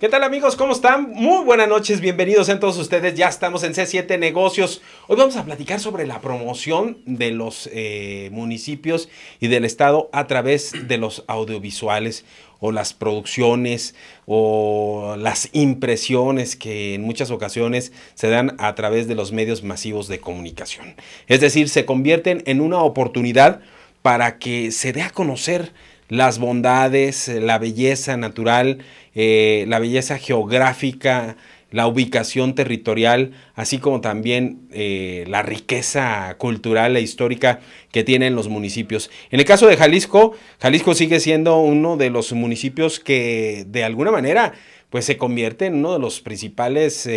¿Qué tal amigos? ¿Cómo están? Muy buenas noches, bienvenidos a todos ustedes. Ya estamos en C7 Negocios. Hoy vamos a platicar sobre la promoción de los eh, municipios y del Estado a través de los audiovisuales o las producciones o las impresiones que en muchas ocasiones se dan a través de los medios masivos de comunicación. Es decir, se convierten en una oportunidad para que se dé a conocer las bondades, eh, la belleza natural, eh, la belleza geográfica, la ubicación territorial, así como también eh, la riqueza cultural e histórica que tienen los municipios. En el caso de Jalisco, Jalisco sigue siendo uno de los municipios que de alguna manera pues se convierte en uno de los principales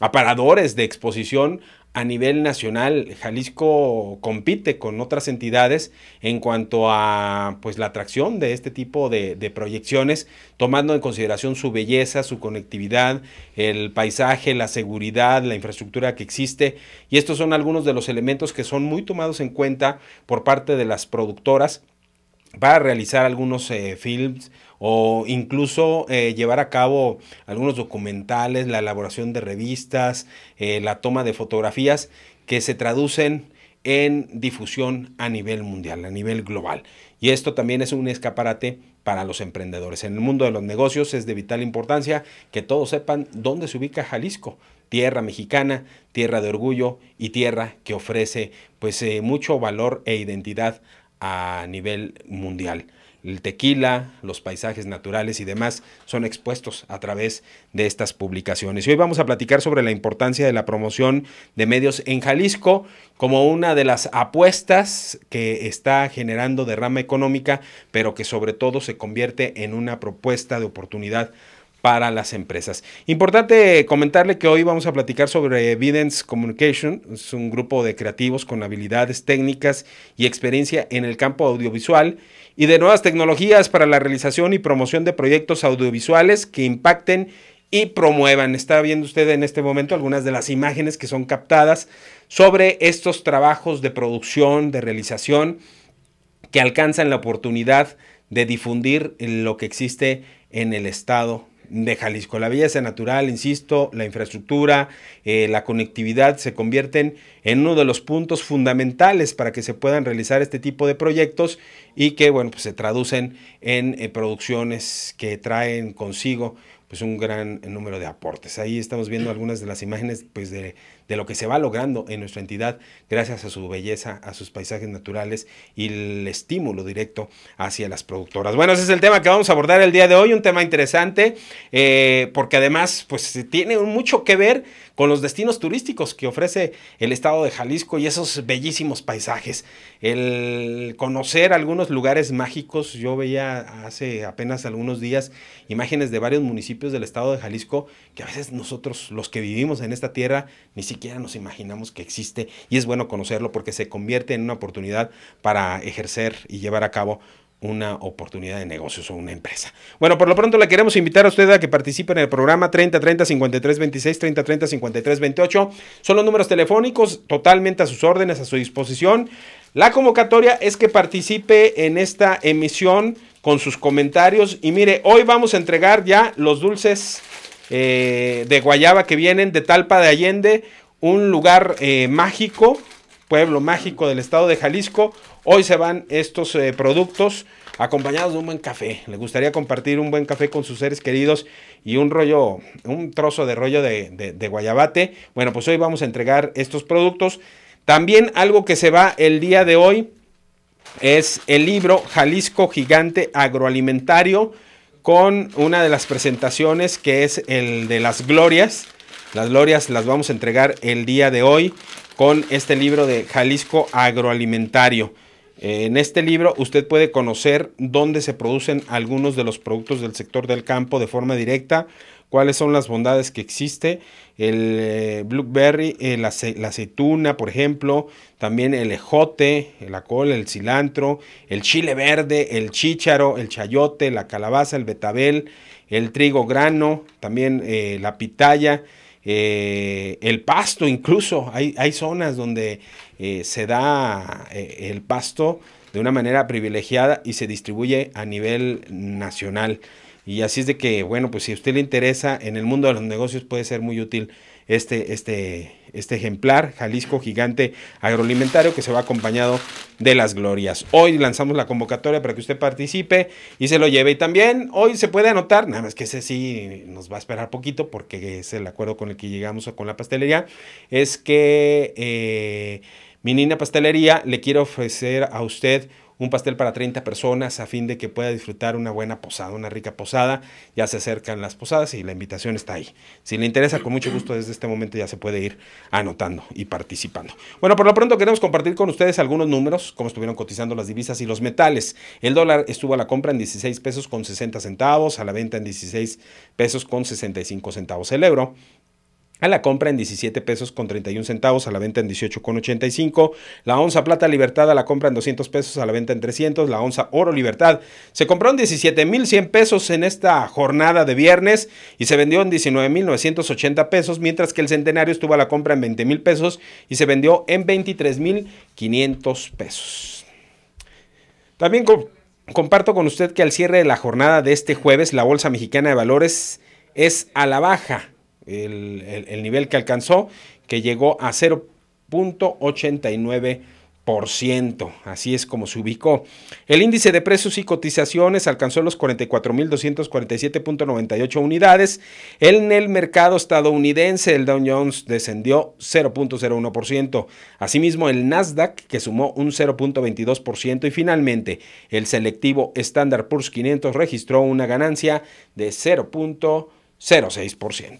aparadores de exposición a nivel nacional, Jalisco compite con otras entidades en cuanto a pues, la atracción de este tipo de, proyecciones, tomando en consideración su belleza, su conectividad, el paisaje, la seguridad, la infraestructura que existe. Y estos son algunos de los elementos que son muy tomados en cuenta por parte de las productoras para realizar algunos eh, films o incluso eh, llevar a cabo algunos documentales, la elaboración de revistas, eh, la toma de fotografías que se traducen en difusión a nivel mundial, a nivel global. Y esto también es un escaparate para los emprendedores. En el mundo de los negocios es de vital importancia que todos sepan dónde se ubica Jalisco, tierra mexicana, tierra de orgullo y tierra que ofrece pues eh, mucho valor e identidad a nivel mundial el tequila, los paisajes naturales y demás son expuestos a través de estas publicaciones. hoy vamos a platicar sobre la importancia de la promoción de medios en Jalisco como una de las apuestas que está generando derrama económica, pero que sobre todo se convierte en una propuesta de oportunidad para las empresas. Importante comentarle que hoy vamos a platicar sobre Evidence Communication, es un grupo de creativos con habilidades técnicas y experiencia en el campo audiovisual y de nuevas tecnologías para la realización y promoción de proyectos audiovisuales que impacten y promuevan. Está viendo usted en este momento algunas de las imágenes que son captadas sobre estos trabajos de producción, de realización, que alcanzan la oportunidad de difundir lo que existe en el Estado de Jalisco. La belleza natural, insisto, la infraestructura, eh, la conectividad se convierten en uno de los puntos fundamentales para que se puedan realizar este tipo de proyectos y que, bueno, pues, se traducen en eh, producciones que traen consigo pues un gran número de aportes. Ahí estamos viendo algunas de las imágenes pues de de lo que se va logrando en nuestra entidad gracias a su belleza, a sus paisajes naturales y el estímulo directo hacia las productoras. Bueno, ese es el tema que vamos a abordar el día de hoy, un tema interesante eh, porque además pues tiene mucho que ver con los destinos turísticos que ofrece el estado de Jalisco y esos bellísimos paisajes. El conocer algunos lugares mágicos, yo veía hace apenas algunos días imágenes de varios municipios del estado de Jalisco que a veces nosotros los que vivimos en esta tierra ni siquiera nos imaginamos que existe y es bueno conocerlo porque se convierte en una oportunidad para ejercer y llevar a cabo una oportunidad de negocios o una empresa. Bueno, por lo pronto le queremos invitar a usted a que participe en el programa 30 30 53 26 30 30 53 28. Son los números telefónicos totalmente a sus órdenes, a su disposición. La convocatoria es que participe en esta emisión con sus comentarios y mire, hoy vamos a entregar ya los dulces eh, de guayaba que vienen de Talpa de Allende, un lugar eh, mágico pueblo mágico del estado de Jalisco. Hoy se van estos eh, productos acompañados de un buen café. Le gustaría compartir un buen café con sus seres queridos y un rollo, un trozo de rollo de guayabate. Bueno, pues hoy vamos a entregar estos productos. También algo que se va el día de hoy es el libro Jalisco Gigante Agroalimentario con una de las presentaciones que es el de las glorias. Las glorias las vamos a entregar el día de hoy con este libro de Jalisco Agroalimentario. Eh, en este libro usted puede conocer dónde se producen algunos de los productos del sector del campo de forma directa, cuáles son las bondades que existe, el eh, blueberry, la, aceituna, por ejemplo, también el ejote, la col, el cilantro, el chile verde, el chícharo, el chayote, la calabaza, el betabel, el trigo grano, también eh, la pitaya, eh, el pasto incluso. Hay, hay zonas donde eh, se da eh, el pasto de una manera privilegiada y se distribuye a nivel nacional. Y así es de que, bueno, pues si a usted le interesa en el mundo de los negocios puede ser muy útil este, este, este ejemplar Jalisco Gigante Agroalimentario que se va acompañado de las glorias. Hoy lanzamos la convocatoria para que usted participe y se lo lleve. Y también hoy se puede anotar, nada más que ese sí nos va a esperar poquito porque es el acuerdo con el que llegamos con la pastelería, es que eh, mi niña pastelería le quiere ofrecer a usted un pastel para 30 personas a fin de que pueda disfrutar una buena posada, una rica posada. Ya se acercan las posadas y la invitación está ahí. Si le interesa, con mucho gusto desde este momento ya se puede ir anotando y participando. Bueno, por lo pronto queremos compartir con ustedes algunos números, cómo estuvieron cotizando las divisas y los metales. El dólar estuvo a la compra en 16 pesos con 60 centavos, a la venta en 16 pesos con 65 centavos. El euro a la compra en 17 pesos con 31 centavos, a la venta en 18 con 85, la onza plata libertad a la compra en 200 pesos, a la venta en 300, la onza oro libertad se compró en 17,100 pesos en esta jornada de viernes y se vendió en 19,980 pesos, mientras que el centenario estuvo a la compra en mil pesos y se vendió en 23,500 pesos. También comparto con usted que al cierre de la jornada de este jueves la Bolsa Mexicana de Valores es a la baja el, nivel que alcanzó, que llegó a 0.89%. Así es como se ubicó. El índice de precios y cotizaciones alcanzó los 44.247.98 unidades. En el mercado estadounidense, el Dow Jones descendió 0.01%. Asimismo, el Nasdaq, que sumó un 0.22%. Y finalmente, el selectivo Standard Poor's 500 registró una ganancia de 0.06%.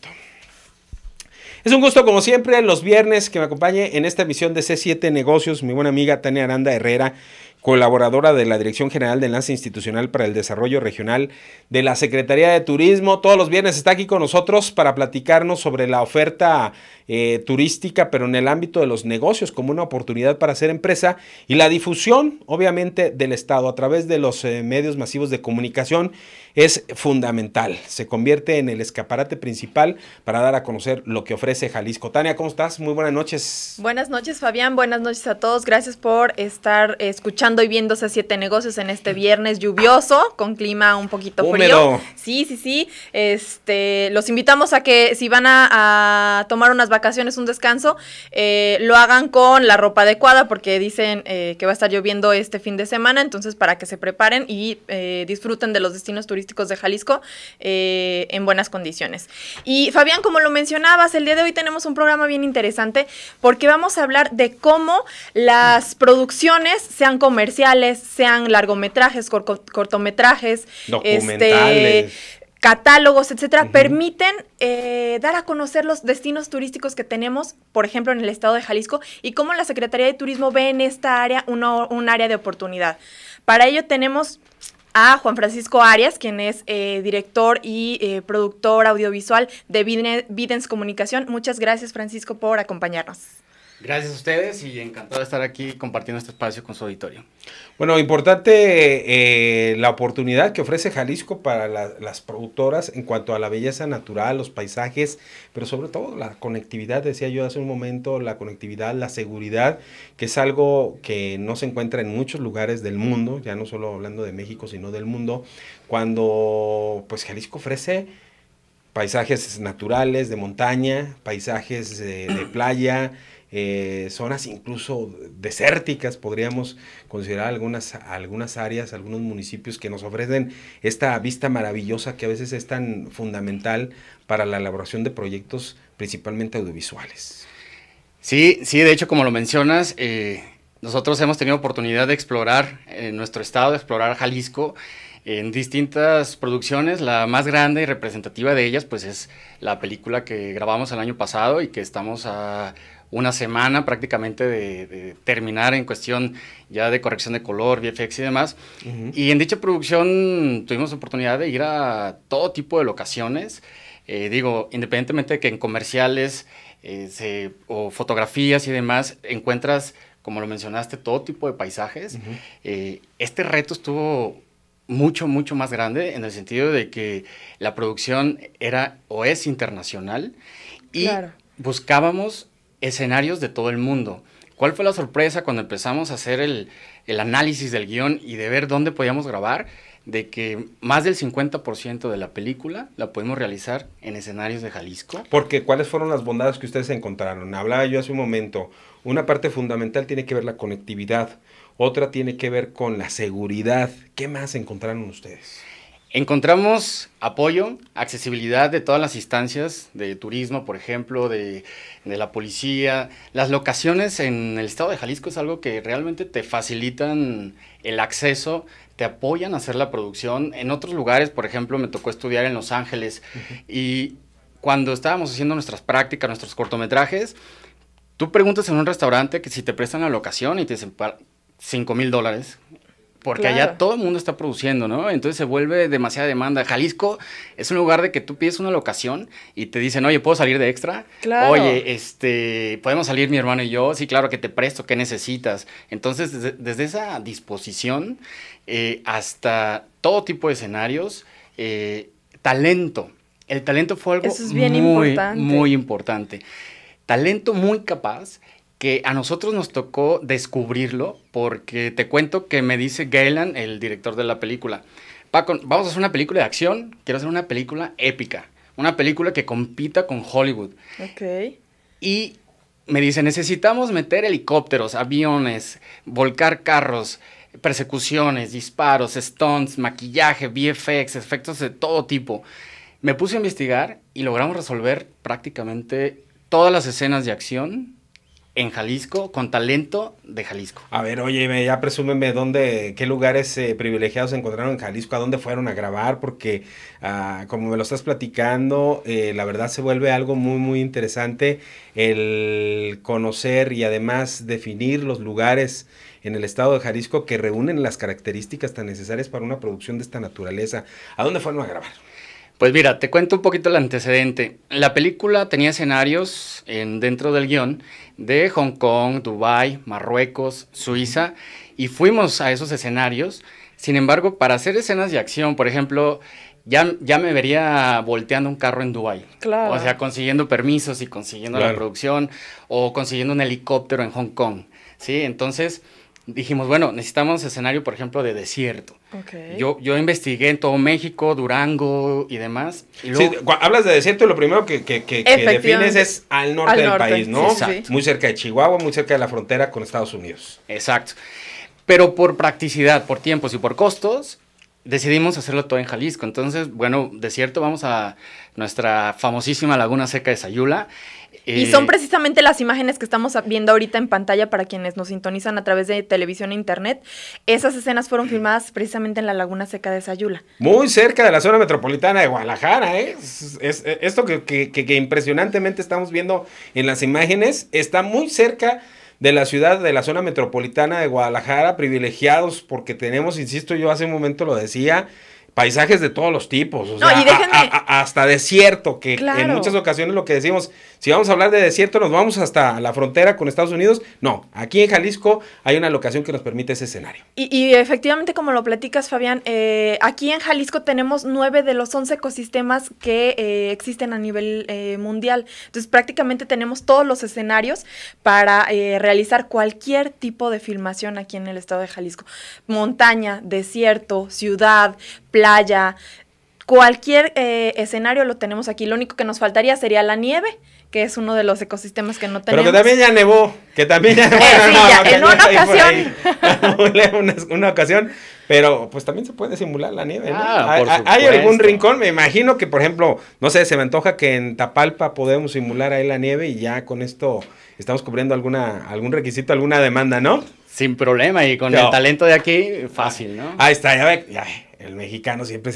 Es un gusto, como siempre, los viernes que me acompañe en esta emisión de C7 Negocios, mi buena amiga Tania Aranda Herrera, colaboradora de la Dirección General de Enlace Institucional para el Desarrollo Regional de la Secretaría de Turismo. Todos los viernes está aquí con nosotros para platicarnos sobre la oferta eh, turística, pero en el ámbito de los negocios como una oportunidad para hacer empresa y la difusión, obviamente, del Estado a través de los eh, medios masivos de comunicación es fundamental. Se convierte en el escaparate principal para dar a conocer lo que ofrece Jalisco. Tania, ¿cómo estás? Muy buenas noches. Buenas noches, Fabián. Buenas noches a todos. Gracias por estar escuchando y viendo siete Negocios en este viernes lluvioso, con clima un poquito Húmedo. frío. Sí, sí, sí. Este, los invitamos a que si van a, tomar unas vacaciones, un descanso, eh, lo hagan con la ropa adecuada porque dicen eh, que va a estar lloviendo este fin de semana. Entonces, para que se preparen y eh, disfruten de los destinos turísticos turísticos de Jalisco eh, en buenas condiciones. Y Fabián, como lo mencionabas, el día de hoy tenemos un programa bien interesante porque vamos a hablar de cómo las producciones, sean comerciales, sean largometrajes, cortometrajes, este, catálogos, etcétera, permiten eh, dar a conocer los destinos turísticos que tenemos, por ejemplo, en el estado de Jalisco, y cómo la Secretaría de Turismo ve en esta área un área de oportunidad. Para ello tenemos a Juan Francisco Arias, quien es eh, director y eh, productor audiovisual de Videns Comunicación. Muchas gracias, Francisco, por acompañarnos. Gracias a ustedes y encantado de estar aquí compartiendo este espacio con su auditorio. Bueno, importante eh, la oportunidad que ofrece Jalisco para las productoras en cuanto a la belleza natural, los paisajes, pero sobre todo la conectividad, decía yo hace un momento, la conectividad, la seguridad, que es algo que no se encuentra en muchos lugares del mundo, ya no solo hablando de México, sino del mundo, cuando pues Jalisco ofrece paisajes naturales de montaña, paisajes de playa, eh, zonas incluso desérticas, podríamos considerar algunas, algunas áreas, algunos municipios que nos ofrecen esta vista maravillosa que a veces es tan fundamental para la elaboración de proyectos principalmente audiovisuales. Sí, sí, de hecho, como lo mencionas, eh, nosotros hemos tenido oportunidad de explorar en nuestro estado, de explorar Jalisco en distintas producciones. La más grande y representativa de ellas, pues, es la película que grabamos el año pasado y que estamos a una semana prácticamente de, terminar en cuestión ya de corrección de color, VFX y demás. Y en dicha producción tuvimos oportunidad de ir a todo tipo de locaciones. Eh, digo, independientemente de que en comerciales eh, o fotografías y demás encuentras, como lo mencionaste, todo tipo de paisajes. Eh, este reto estuvo mucho, mucho más grande en el sentido de que la producción era o es internacional y buscábamos escenarios de todo el mundo. ¿Cuál fue la sorpresa cuando empezamos a hacer el, análisis del guión y de ver dónde podíamos grabar? de que más del 50% de la película la podemos realizar en escenarios de Jalisco. Porque, ¿cuáles fueron las bondades que ustedes encontraron? Hablaba yo hace un momento, una parte fundamental tiene que ver la conectividad, otra tiene que ver con la seguridad. ¿Qué más encontraron ustedes? Encontramos apoyo, accesibilidad de todas las instancias, de turismo, por ejemplo, de, la policía. Las locaciones en el estado de Jalisco es algo que realmente te facilitan el acceso, te apoyan a hacer la producción. En otros lugares, por ejemplo, me tocó estudiar en Los Ángeles y cuando estábamos haciendo nuestras prácticas, nuestros cortometrajes, tú preguntas en un restaurante que si te prestan la locación y te dicen 5 mil dólares porque allá todo el mundo está produciendo, ¿no? Entonces se vuelve demasiada demanda. Jalisco es un lugar de que tú pides una locación y te dicen, oye, ¿puedo salir de extra? Claro. Oye, este, ¿podemos salir mi hermano y yo? Sí, claro, que te presto, ¿qué necesitas? Entonces, desde, esa disposición eh, hasta todo tipo de escenarios, eh, talento. El talento fue algo Eso es bien muy, importante. muy importante. Talento muy capaz que a nosotros nos tocó descubrirlo porque te cuento que me dice Galen, el director de la película, Paco, vamos a hacer una película de acción, quiero hacer una película épica, una película que compita con Hollywood. Ok. Y me dice, necesitamos meter helicópteros, aviones, volcar carros, persecuciones, disparos, stunts, maquillaje, VFX, efectos de todo tipo. Me puse a investigar y logramos resolver prácticamente todas las escenas de acción en Jalisco con talento de Jalisco. A ver, oye, ya presúmeme dónde, qué lugares eh, privilegiados privilegiados encontraron en Jalisco, a dónde fueron a grabar, porque ah, como me lo estás platicando, eh, la verdad se vuelve algo muy, muy interesante el conocer y además definir los lugares en el estado de Jalisco que reúnen las características tan necesarias para una producción de esta naturaleza. ¿A dónde fueron a grabar? Pues mira, te cuento un poquito el antecedente. La película tenía escenarios en, dentro del guión de Hong Kong, Dubái, Marruecos, Suiza, y fuimos a esos escenarios. Sin embargo, para hacer escenas de acción, por ejemplo, ya, ya me vería volteando un carro en Dubái. Claro. O sea, consiguiendo permisos y consiguiendo la producción, o consiguiendo un helicóptero en Hong Kong. Sí, entonces dijimos, bueno, necesitamos escenario, por ejemplo, de desierto. Yo, yo investigué en todo México, Durango y demás. hablas de desierto y lo primero que, defines es al norte del país, ¿no? muy cerca de Chihuahua, muy cerca de la frontera con Estados Unidos. Exacto. Pero por practicidad, por tiempos y por costos, decidimos hacerlo todo en Jalisco. Entonces, bueno, desierto, vamos a nuestra famosísima Laguna Seca de Sayula eh, y son precisamente las imágenes que estamos viendo ahorita en pantalla para quienes nos sintonizan a través de televisión e internet. Esas escenas fueron filmadas precisamente en la Laguna Seca de Sayula. Muy cerca de la zona metropolitana de Guadalajara, ¿eh? Es, esto que impresionantemente estamos viendo en las imágenes está muy cerca de la ciudad, de la zona metropolitana de Guadalajara, privilegiados porque tenemos, insisto, yo hace un momento lo decía, paisajes de todos los tipos, hasta desierto, que en muchas ocasiones lo que decimos, si vamos a hablar de desierto, nos vamos hasta la frontera con Estados Unidos. No, aquí en Jalisco hay una locación que nos permite ese escenario. Y, efectivamente, como lo platicas, Fabián, eh, aquí en Jalisco tenemos nueve de los once ecosistemas que eh, existen a nivel eh, mundial. Entonces, prácticamente tenemos todos los escenarios para realizar cualquier tipo de filmación aquí en el estado de Jalisco. Montaña, desierto, ciudad, playa, cualquier eh, escenario lo tenemos aquí. Lo único que nos faltaría sería la nieve, que es uno de los ecosistemas que no tenemos. Pero que también ya nevó, que también ya eh, nevó. en una ocasión. una, ocasión, pero pues también se puede simular la nieve. Ah, hay, algún rincón, me imagino que por ejemplo, no sé, se me antoja que en Tapalpa podemos simular ahí la nieve y ya con esto estamos cubriendo alguna, algún requisito, alguna demanda, ¿no? Sin problema y con el talento de aquí, fácil, ¿no? Ahí está, ya ve. Ya ve el mexicano siempre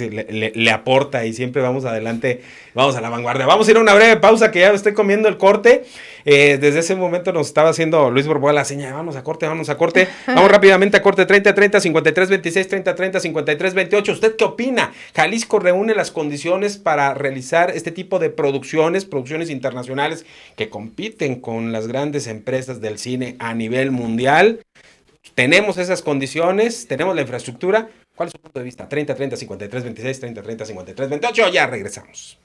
le, aporta y siempre vamos adelante, vamos a la vanguardia. Vamos a ir a una breve pausa que ya estoy comiendo el corte. Eh, desde ese momento nos estaba haciendo Luis Borboa la señal, vamos a corte, vamos a corte. Vamos rápidamente a corte 30, 30, 53, 26, 30, 30, 53, 28. ¿Usted qué opina? Jalisco reúne las condiciones para realizar este tipo de producciones, producciones internacionales que compiten con las grandes empresas del cine a nivel mundial. Tenemos esas condiciones, tenemos la infraestructura, ¿Cuál es su punto de vista? 30, 30, 53, 26, 30, 30, 53, 28. Ya regresamos.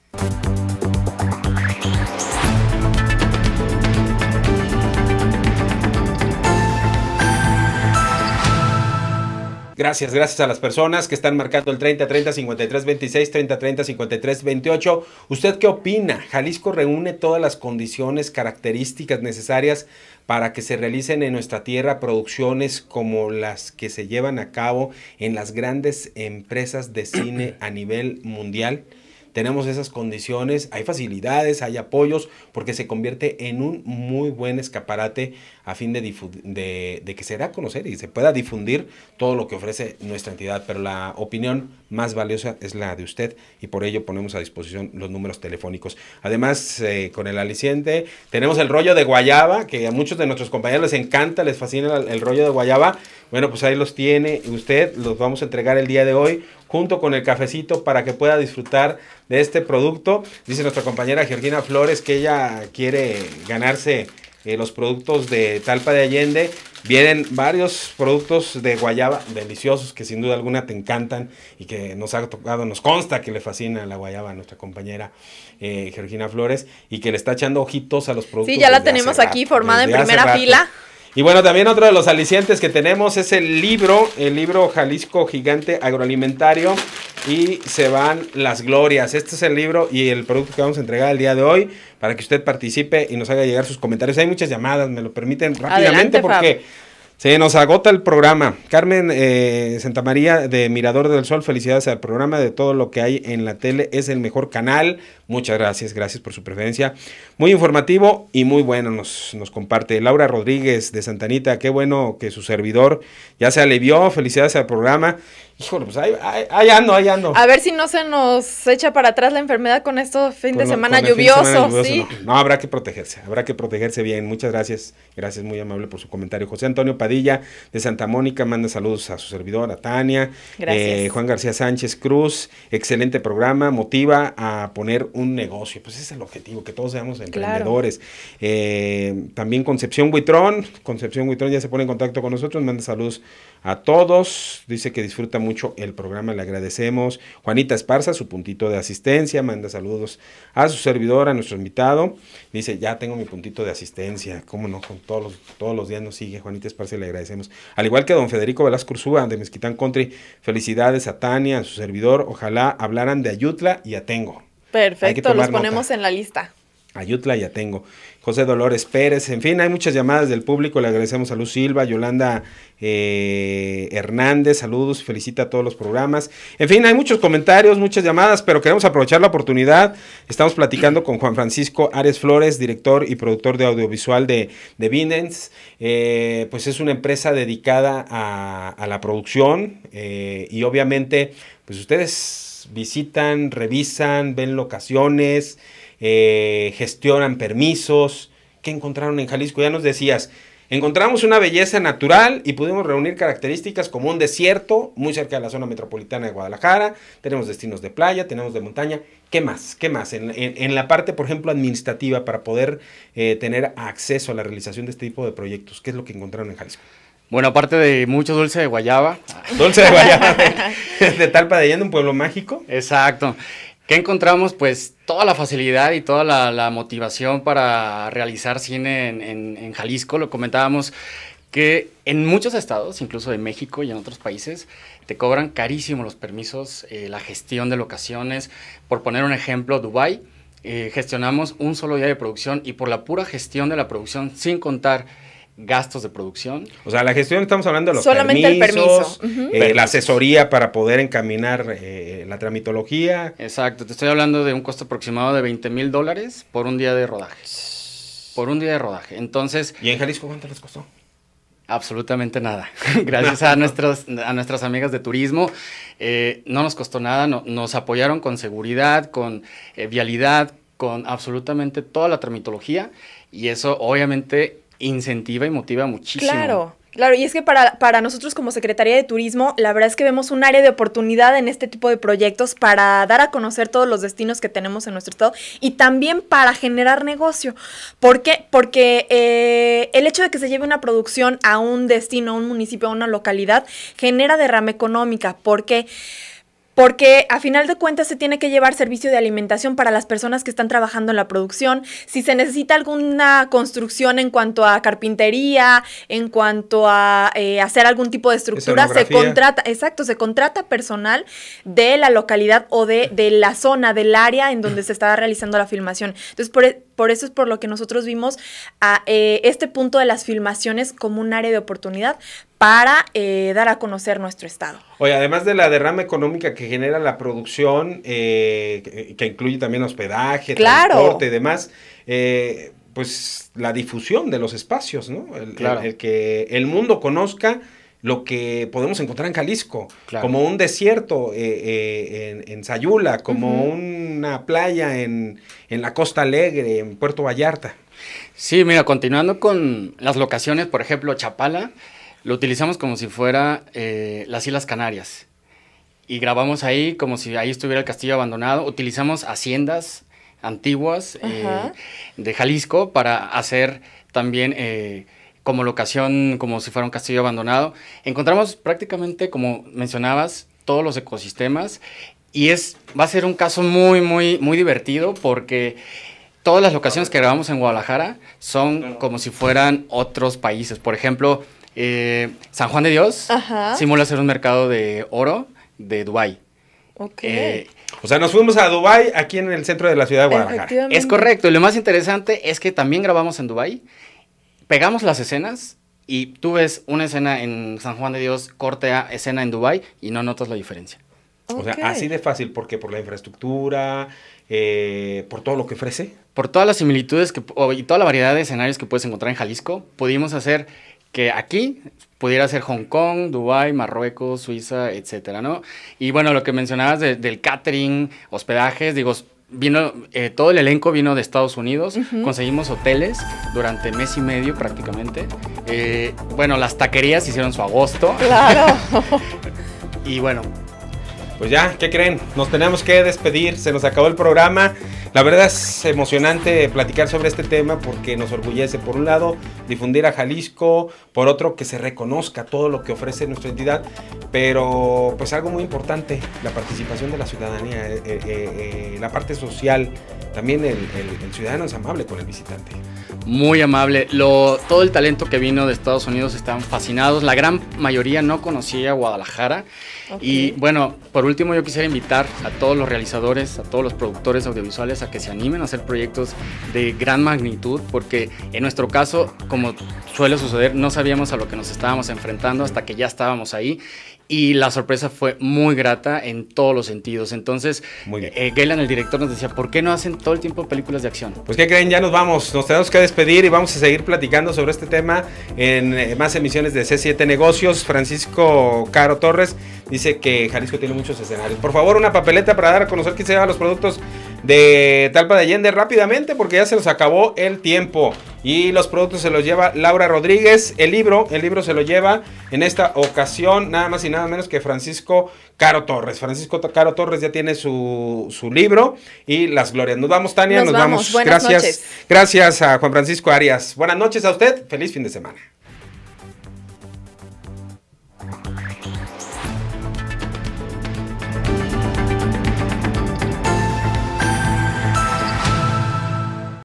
Gracias, gracias a las personas que están marcando el 30, 30, 53, 26, 30, 30, 53, 28. ¿Usted qué opina? ¿Jalisco reúne todas las condiciones características necesarias para que se realicen en nuestra tierra producciones como las que se llevan a cabo en las grandes empresas de cine a nivel mundial tenemos esas condiciones, hay facilidades, hay apoyos, porque se convierte en un muy buen escaparate a fin de, de, que se da a conocer y se pueda difundir todo lo que ofrece nuestra entidad. Pero la opinión más valiosa es la de usted y por ello ponemos a disposición los números telefónicos. Además, eh, con el aliciente, tenemos el rollo de guayaba, que a muchos de nuestros compañeros les encanta, les fascina el rollo de guayaba. Bueno, pues ahí los tiene usted, los vamos a entregar el día de hoy junto con el cafecito para que pueda disfrutar de este producto. Dice nuestra compañera Georgina Flores que ella quiere ganarse eh, los productos de Talpa de Allende. Vienen varios productos de guayaba deliciosos que sin duda alguna te encantan y que nos ha tocado, nos consta que le fascina la guayaba a nuestra compañera eh, Georgina Flores y que le está echando ojitos a los productos. Sí, ya la tenemos aquí formada en primera fila. Y bueno, también otro de los alicientes que tenemos es el libro, el libro Jalisco Gigante Agroalimentario y se van las glorias. Este es el libro y el producto que vamos a entregar el día de hoy para que usted participe y nos haga llegar sus comentarios. Hay muchas llamadas, me lo permiten rápidamente porque... Se nos agota el programa. Carmen Santa eh, Santamaría de Mirador del Sol, felicidades al programa de todo lo que hay en la tele. Es el mejor canal. Muchas gracias, gracias por su preferencia. Muy informativo y muy bueno nos, nos comparte. Laura Rodríguez de Santanita, qué bueno que su servidor ya se alivió. Felicidades al programa pues ahí, ando, ahí ando. A ver si no se nos echa para atrás la enfermedad con esto fin, de, pues semana lluvioso, No. habrá que protegerse, habrá que protegerse bien. Muchas gracias, gracias, muy amable por su comentario. José Antonio Padilla de Santa Mónica manda saludos a su servidor, a Tania. Gracias. Eh, Juan García Sánchez Cruz, excelente programa, motiva a poner un negocio. Pues ese es el objetivo, que todos seamos emprendedores. Eh, también Concepción Huitrón, Concepción Huitrón ya se pone en contacto con nosotros, manda saludos a todos. Dice que disfruta mucho el programa, le agradecemos. Juanita Esparza, su puntito de asistencia, manda saludos a su servidor, a nuestro invitado. Dice, ya tengo mi puntito de asistencia. ¿Cómo no? Con todos los, todos los días nos sigue Juanita Esparza le agradecemos. Al igual que don Federico Velasco de Mezquitán Country, felicidades a Tania, a su servidor. Ojalá hablaran de Ayutla y Atengo. Perfecto, los ponemos en la lista. Ayutla ya tengo. José Dolores Pérez, en fin, hay muchas llamadas del público. Le agradecemos a Luz Silva, Yolanda eh, Hernández, saludos, felicita a todos los programas. En fin, hay muchos comentarios, muchas llamadas, pero queremos aprovechar la oportunidad. Estamos platicando con Juan Francisco Ares Flores, director y productor de audiovisual de, de eh, pues es una empresa dedicada a, la producción eh, y obviamente, pues ustedes visitan, revisan, ven locaciones eh, gestionan permisos. ¿Qué encontraron en Jalisco? Ya nos decías, encontramos una belleza natural y pudimos reunir características como un desierto muy cerca de la zona metropolitana de Guadalajara, tenemos destinos de playa, tenemos de montaña. ¿Qué más? ¿Qué más? En, la parte, por ejemplo, administrativa para poder eh, tener acceso a la realización de este tipo de proyectos, ¿qué es lo que encontraron en Jalisco? Bueno, aparte de mucho dulce de guayaba. Dulce de guayaba de, de Talpa de Allende, un pueblo mágico. Exacto. ¿Qué encontramos? Pues toda la facilidad y toda la, motivación para realizar cine en, Jalisco. Lo comentábamos que en muchos estados, incluso de México y en otros países, te cobran carísimo los permisos, eh, la gestión de locaciones. Por poner un ejemplo, Dubai eh, gestionamos un solo día de producción y por la pura gestión de la producción, sin contar gastos de producción. O sea, la gestión estamos hablando de los Solamente el permiso. Eh, la asesoría para poder encaminar eh, la tramitología. Exacto, te estoy hablando de un costo aproximado de 20 mil dólares por un día de rodaje. Por un día de rodaje. Entonces. ¿Y en Jalisco cuánto les costó? Absolutamente nada. Gracias a nuestras, a nuestras amigas de turismo. Eh, no nos costó nada, nos apoyaron con seguridad, con vialidad, con absolutamente toda la tramitología. Y eso obviamente incentiva y motiva muchísimo. Claro. Claro, y es que para, nosotros como Secretaría de Turismo, la verdad es que vemos un área de oportunidad en este tipo de proyectos para dar a conocer todos los destinos que tenemos en nuestro estado y también para generar negocio. ¿Por qué? Porque eh, el hecho de que se lleve una producción a un destino, a un municipio, a una localidad, genera derrama económica. Porque porque a final de cuentas se tiene que llevar servicio de alimentación para las personas que están trabajando en la producción. Si se necesita alguna construcción en cuanto a carpintería, en cuanto a eh, hacer algún tipo de estructura, se contrata, exacto, se contrata personal de la localidad o de, la zona, del área en donde se está realizando la filmación. Entonces, por, e, eso es por lo que nosotros vimos a, eh, este punto de las filmaciones como un área de oportunidad para eh, dar a conocer nuestro estado. Oye, además de la derrama económica que genera la producción, eh, que, incluye también hospedaje, transporte y demás, eh, pues la difusión de los espacios, ¿no? El, claro. que el mundo conozca lo que podemos encontrar en Jalisco, como un desierto en, Sayula, como una playa en, en la Costa Alegre, en Puerto Vallarta. Sí, mira, continuando con las locaciones, por ejemplo, Chapala, lo utilizamos como si fuera eh, las Islas Canarias. Y grabamos ahí como si ahí estuviera el castillo abandonado. Utilizamos haciendas antiguas eh, de Jalisco para hacer también eh, como locación, como si fuera un castillo abandonado. Encontramos prácticamente, como mencionabas, todos los ecosistemas y es, va a ser un caso muy, muy, muy divertido porque todas las locaciones que grabamos en Guadalajara son como si fueran otros países. Por ejemplo, eh, San Juan de Dios simula ser un mercado de oro de Dubai Ok. Eh, o sea, nos fuimos a Dubai aquí en el centro de la ciudad de Guadalajara. Es correcto. Y lo más interesante es que también grabamos en Dubai, Pegamos las escenas y tú ves una escena en San Juan de Dios, corte a escena en Dubai y no notas la diferencia. O sea, así de fácil, porque por la infraestructura, eh, por todo lo que ofrece. Por todas las similitudes y toda la variedad de escenarios que puedes encontrar en Jalisco, pudimos hacer que aquí pudiera ser Hong Kong, Dubai, Marruecos, Suiza, etcétera, ¿no? Y bueno, lo que mencionabas del catering, hospedajes, digo, vino eh, todo el elenco vino de Estados Unidos, conseguimos hoteles durante mes y medio prácticamente. Eh, bueno, las taquerías hicieron su agosto. Claro. y bueno, pues ya, ¿qué creen? Nos tenemos que despedir, se nos acabó el programa. La verdad es emocionante platicar sobre este tema porque nos orgullece, por un lado, difundir a Jalisco, por otro, que se reconozca todo lo que ofrece nuestra entidad, pero pues algo muy importante, la participación de la ciudadanía, eh, eh, eh, la parte social también el, ciudadano es amable con el visitante. Muy amable. Lo, todo el talento que vino de Estados Unidos están fascinados. La gran mayoría no conocía Guadalajara. Y bueno, por último yo quisiera invitar a todos los realizadores, a todos los productores audiovisuales a que se animen a hacer proyectos de gran magnitud, porque en nuestro caso, como suele suceder, no sabíamos a lo que nos estábamos enfrentando hasta que ya estábamos ahí y la sorpresa fue muy grata en todos los sentidos. Entonces, eh, el director, nos decía, ¿por qué no hacen todo el tiempo películas de acción? Pues qué creen, ya nos vamos, nos tenemos que despedir y vamos a seguir platicando sobre este tema en eh, más emisiones de C7 Negocios. Francisco Caro Torres dice que Jalisco tiene muchos escenarios. Por favor, una papeleta para dar a conocer quién se lleva los productos de Talpa de Allende rápidamente porque ya se nos acabó el tiempo. Y los productos se los lleva Laura Rodríguez. El libro, el libro se lo lleva en esta ocasión nada más y nada menos que Francisco Caro Torres. Francisco Caro Torres ya tiene su, su libro y las glorias. Nos vamos, Tania, nos, vamos. gracias. Gracias a Juan Francisco Arias. Buenas noches a usted. Feliz fin de semana.